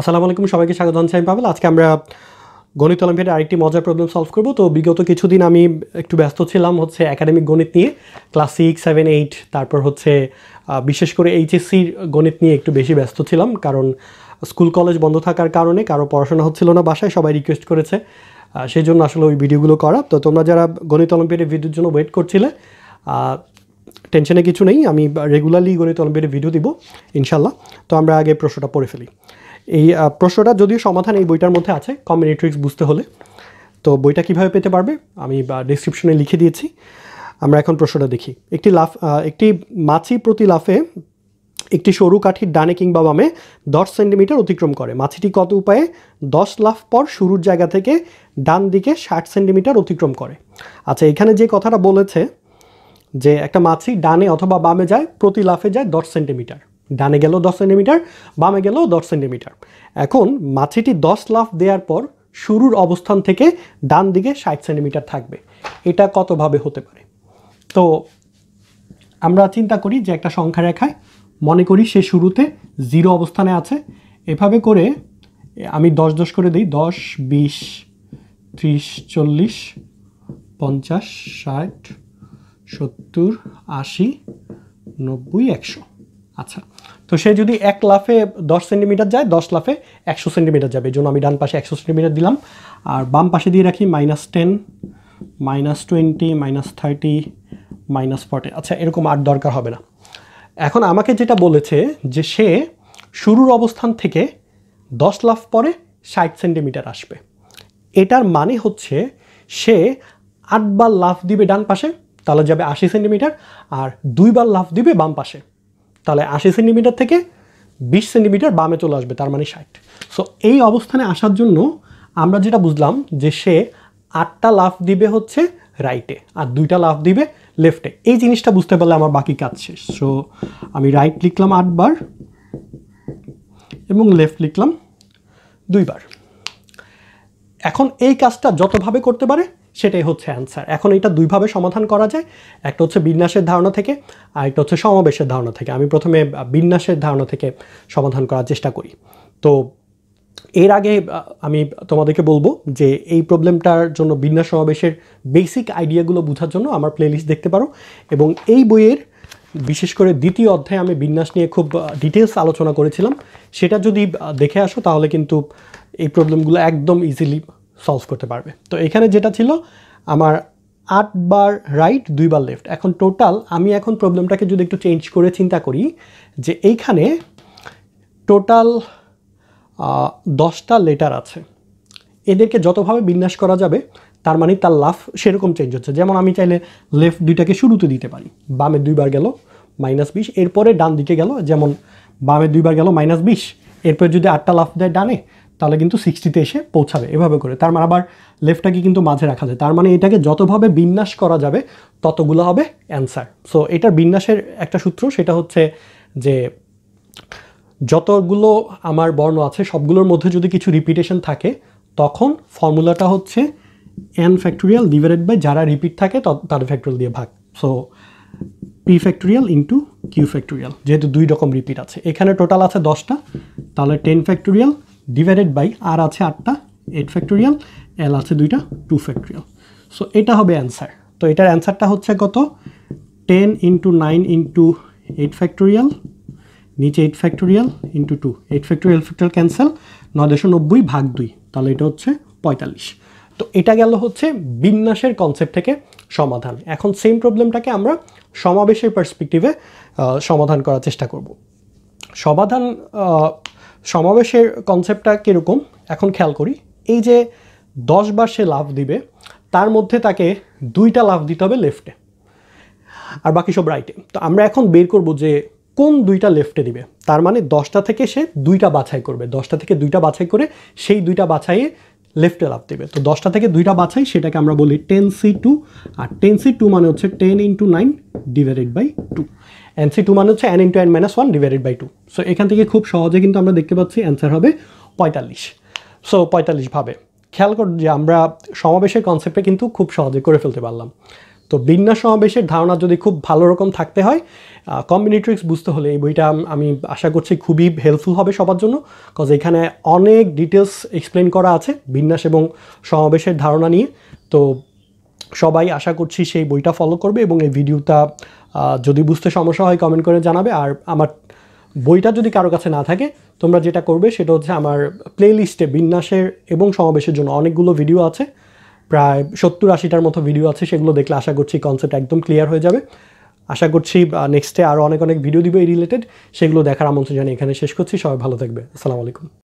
আসসালামু আলাইকুম সবাইকে স্বাগত জানছি আমি পাবেল আজকে আমরা গণিত অলিম্পিয়াডে আরেকটি মজার প্রবলেম সলভ করব তো বিগত কিছুদিন আমি একটু ব্যস্ত ছিলাম হচ্ছে একাডেমিক গণিত নিয়ে ক্লাস সিক্স সেভেন এইট তারপর হচ্ছে বিশেষ করে এইচএসসির গণিত নিয়ে একটু বেশি ব্যস্ত ছিলাম কারণ স্কুল কলেজ বন্ধ থাকার কারণে কারো পড়াশোনা হচ্ছিল না বাসায় সবাই রিকোয়েস্ট করেছে সেই জন্য আসলে ওই ভিডিওগুলো করা তো তোমরা যারা গণিত অলিম্পিয়াডের ভিডিওর জন্য ওয়েট করছিলে টেনশনে কিছু নেই আমি রেগুলারলি গণিত অলিম্পিয়াডের ভিডিও দিব ইনশাল্লাহ তো আমরা আগে প্রশ্নটা পড়ে ফেলি এই প্রশ্নটা যদিও সমাধান এই বইটার মধ্যে আছে কম্বিনেট্রিক্স বুঝতে হলে তো বইটা কিভাবে পেতে পারবে আমি ডিসক্রিপশনে লিখে দিয়েছি আমরা এখন প্রশ্নটা দেখি একটি লাফ একটি মাছি প্রতি লাফে একটি সরু কাঠির ডানে কিংবা বামে দশ সেন্টিমিটার অতিক্রম করে মাছিটি কত উপায়ে দশ লাফ পর শুরুর জায়গা থেকে ডান দিকে ষাট সেন্টিমিটার অতিক্রম করে আচ্ছা এখানে যে কথাটা বলেছে যে একটা মাছি ডানে অথবা বামে যায় প্রতি লাফে যায় দশ সেন্টিমিটার ডানে গেল দশ সেন্টিমিটার বামে গেল দশ সেন্টিমিটার এখন মাছিটি দশ লাফ দেওয়ার পর শুরুর অবস্থান থেকে ডান দিকে ষাট সেন্টিমিটার থাকবে এটা কতভাবে হতে পারে তো আমরা চিন্তা করি যে একটা সংখ্যা রেখায় মনে করি সে শুরুতে জিরো অবস্থানে আছে এভাবে করে আমি দশ দশ করে দিই দশ বিশ ত্রিশ চল্লিশ পঞ্চাশ ষাট সত্তর আশি নব্বই একশো আচ্ছা তো সে যদি এক লাফে দশ সেন্টিমিটার যায় দশ লাফে একশো সেন্টিমিটার যাবে এই জন্য আমি ডান পাশে একশো সেন্টিমিটার দিলাম আর বাম পাশে দিয়ে রাখি minus ten minus twenty minus thirty minus forty আচ্ছা এরকম আর দরকার হবে না এখন আমাকে যেটা বলেছে যে সে শুরুর অবস্থান থেকে দশ লাফ পরে ষাট সেন্টিমিটার আসবে এটার মানে হচ্ছে সে আটবার লাফ দিবে ডান পাশে তাহলে যাবে আশি সেন্টিমিটার আর দুইবার লাফ দিবে বাম পাশে তাহলে আশি সেন্টিমিটার থেকে বিশ সেন্টিমিটার বামে চলে আসবে তার মানে ষাট সো এই অবস্থানে আসার জন্য আমরা যেটা বুঝলাম যে সে আটটা লাফ দিবে হচ্ছে রাইটে আর দুইটা লাফ দিবে লেফটে এই জিনিসটা বুঝতে পারলে আমার বাকি কাজ শেষ সো আমি রাইট লিখলাম আটবার এবং লেফট লিখলাম দুইবার এখন এই কাজটা যতভাবে করতে পারে সেটাই হচ্ছে অ্যান্সার এখন এটা দুইভাবে সমাধান করা যায় একটা হচ্ছে বিন্যাসের ধারণা থেকে আর একটা হচ্ছে সমাবেশের ধারণা থেকে আমি প্রথমে বিন্যাসের ধারণা থেকে সমাধান করার চেষ্টা করি তো এর আগে আমি তোমাদেরকে বলবো যে এই প্রবলেমটার জন্য বিন্যাস সমাবেশের বেসিক আইডিয়াগুলো বোঝার জন্য আমার প্লেলিস্ট দেখতে পারো এবং এই বইয়ের বিশেষ করে দ্বিতীয় অধ্যায়ে আমি বিন্যাস নিয়ে খুব ডিটেলস আলোচনা করেছিলাম সেটা যদি দেখে আসো তাহলে কিন্তু এই প্রবলেমগুলো একদম ইজিলি সলভ করতে পারবে তো এখানে যেটা ছিল আমার আটবার রাইট দুইবার লেফট এখন টোটাল আমি এখন প্রবলেমটাকে যদি একটু চেঞ্জ করে চিন্তা করি যে এইখানে টোটাল দশটা লেটার আছে এদেরকে যতভাবে বিন্যাস করা যাবে তার মানে তার লাফ সেরকম চেঞ্জ হচ্ছে যেমন আমি চাইলে লেফট দুইটাকে শুরুতে দিতে পারি বামে দুইবার গেল মাইনাস বিশ এরপরে ডান দিকে গেল যেমন বামে দুইবার গেল মাইনাস বিশ এরপরে যদি আটটা লাফ দেয় ডানে তাহলে কিন্তু সিক্সটিতে এসে পৌঁছাবে এভাবে করে তার মানে আবার লেফটটাকে কিন্তু মাঝে রাখা যায় তার মানে এটাকে যতভাবে বিন্যাস করা যাবে ততগুলো হবে অ্যান্সার সো এটার বিন্যাসের একটা সূত্র সেটা হচ্ছে যে যতগুলো আমার বর্ণ আছে সবগুলোর মধ্যে যদি কিছু রিপিটেশন থাকে তখন ফর্মুলাটা হচ্ছে এন ফ্যাক্টোরিয়াল ডিভাইডেড বাই যারা রিপিট থাকে তার ফ্যাক্টোরিয়াল দিয়ে ভাগ so P factorial into Q factorial যেহেতু দুই রকম রিপিট আছে এখানে টোটাল আছে দশটা তাহলে টেন ফ্যাক্টোরিয়াল ডিভাইডেড বাই আর আছে আটটা এইট ফ্যাক্টোরিয়াল এল আছে দুইটা টু ফ্যাক্টোরিয়াল সো এটা হবে অ্যান্সার তো এটার অ্যান্সারটা হচ্ছে কত ten into nine into eight factorial নিচে eight factorial into two eight factorial factorial cancel নয় দেশো নব্বই ভাগ দুই তাহলে এটা হচ্ছে পঁয়তাল্লিশ তো এটা গেল হচ্ছে বিন্যাসের কনসেপ্ট থেকে সমাধান এখন সেম প্রবলেমটাকে আমরা সমাবেশের পার্সপেক্টিভে সমাধান করার চেষ্টা করব সমাধান সমাবেশের কনসেপ্টটা কীরকম এখন খেয়াল করি এই যে দশবার সে লাভ দিবে তার মধ্যে তাকে দুইটা লাভ দিতে হবে লেফটে আর বাকি সব রাইটে তো আমরা এখন বের করব যে কোন দুইটা লেফটে দিবে তার মানে দশটা থেকে সে দুইটা বাছাই করবে দশটা থেকে দুইটা বাছাই করে সেই দুইটা বাছাইয়ে লেফটে লাভ দেবে তো দশটা থেকে দুইটা বাছাই সেটাকে আমরা বলি টেন সি টু আর টেন সি টু মানে হচ্ছে ten into nine divided by two N C two মানে হচ্ছে N into N minus one divided by two so এখান থেকে খুব সহজে কিন্তু আমরা দেখতে পাচ্ছি অ্যান্সার হবে পঁয়তাল্লিশ সো পঁয়তাল্লিশভাবে খেয়াল কর যে আমরা সমাবেশের কনসেপ্টে কিন্তু খুব সহজে করে ফেলতে পারলাম তো বিন্যাস সমাবেশের ধারণা যদি খুব ভালো রকম থাকতে হয় কম্বিনেট্রিক্স বুঝতে হলে এই বইটা আমি আশা করছি খুবই হেল্পফুল হবে সবার জন্য কজ এখানে অনেক ডিটেলস এক্সপ্লেন করা আছে বিন্যাস এবং সমাবেশের ধারণা নিয়ে তো সবাই আশা করছি সেই বইটা ফলো করবে এবং এই ভিডিওটা যদি বুঝতে সমস্যা হয় কমেন্ট করে জানাবে আর আমার বইটা যদি কারো কাছে না থাকে তোমরা যেটা করবে সেটা হচ্ছে আমার প্লেলিস্টে বিন্যাসের এবং সমাবেশের জন্য অনেকগুলো ভিডিও আছে প্রায় সত্তর আশিটার মতো ভিডিও আছে সেগুলো দেখলে আশা করছি কনসেপ্ট একদম ক্লিয়ার হয়ে যাবে আশা করছি নেক্সটে আরও অনেক অনেক ভিডিও দিবে এই রিলেটেড সেগুলো দেখার আমন্ত্রণ জানিয়ে এখানে শেষ করছি সবাই ভালো থাকবে আসসালামু আলাইকুম